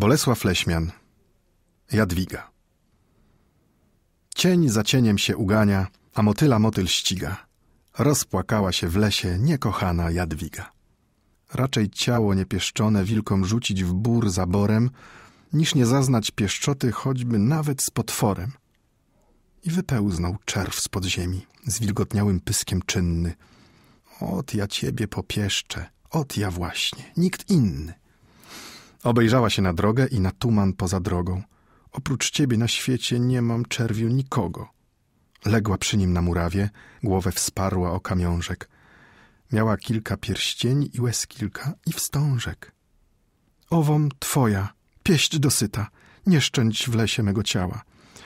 Bolesław Leśmian Jadwiga Cień za cieniem się ugania, a motyla motyl ściga. Rozpłakała się w lesie niekochana Jadwiga. Raczej ciało niepieszczone wilkom rzucić w bór zaborem, niż nie zaznać pieszczoty choćby nawet z potworem. I wypełznął czerw z podziemi, zwilgotniałym pyskiem czynny. Ot ja ciebie popieszczę, ot ja właśnie, nikt inny. Obejrzała się na drogę i na tuman poza drogą. Oprócz ciebie na świecie nie mam czerwiu nikogo. Legła przy nim na murawie, głowę wsparła o kamiążek. Miała kilka pierścieni i łez kilka i wstążek. Ową twoja, pieść dosyta, nie szczędź w lesie mego ciała.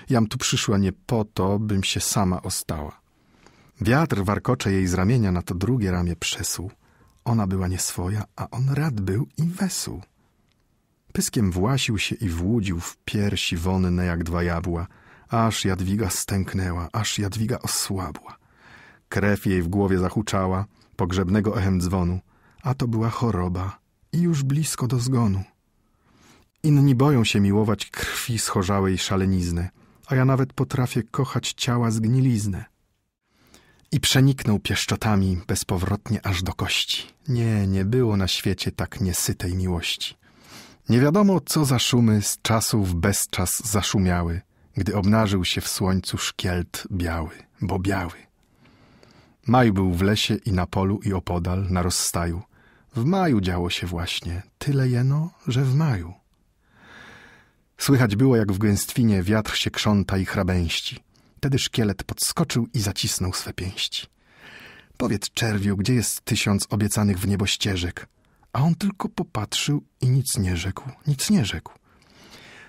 Jam tu przyszła nie po to, bym się sama ostała. Wiatr warkocze jej z ramienia na to drugie ramię przesuł. Ona była nie swoja, a on rad był i wesół. Pyskiem własił się i włudził w piersi wonne jak dwa jabła. Aż Jadwiga stęknęła, aż Jadwiga osłabła. Krew jej w głowie zahuczała, pogrzebnego echem dzwonu. A to była choroba i już blisko do zgonu. Inni boją się miłować krwi schorzałej szaleniznę, a ja nawet potrafię kochać ciała zgniliznę. I przeniknął pieszczotami bezpowrotnie aż do kości. Nie, nie było na świecie tak niesytej miłości. Nie wiadomo, co za szumy z czasów bez czas zaszumiały, gdy obnażył się w słońcu szkielt biały, bo biały. Maj był w lesie i na polu i opodal, na rozstaju. W maju działo się właśnie, tyle jeno, że w maju. Słychać było, jak w gęstwinie wiatr się krząta i chrabęści. Tedy szkielet podskoczył i zacisnął swe pięści. Powiedz czerwiu, gdzie jest tysiąc obiecanych w niebo ścieżek a on tylko popatrzył i nic nie rzekł, nic nie rzekł.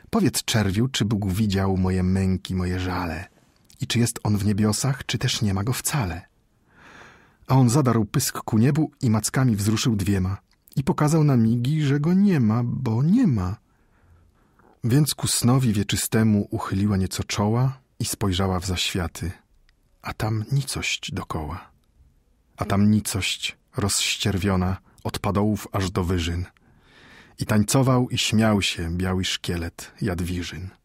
Powiedz czerwiu, czy Bóg widział moje męki, moje żale i czy jest on w niebiosach, czy też nie ma go wcale. A on zadarł pysk ku niebu i mackami wzruszył dwiema i pokazał na migi, że go nie ma, bo nie ma. Więc ku snowi wieczystemu uchyliła nieco czoła i spojrzała w zaświaty, a tam nicość dokoła. A tam nicość rozścierwiona od padołów aż do wyżyn. I tańcował i śmiał się biały szkielet Jadwiżyn.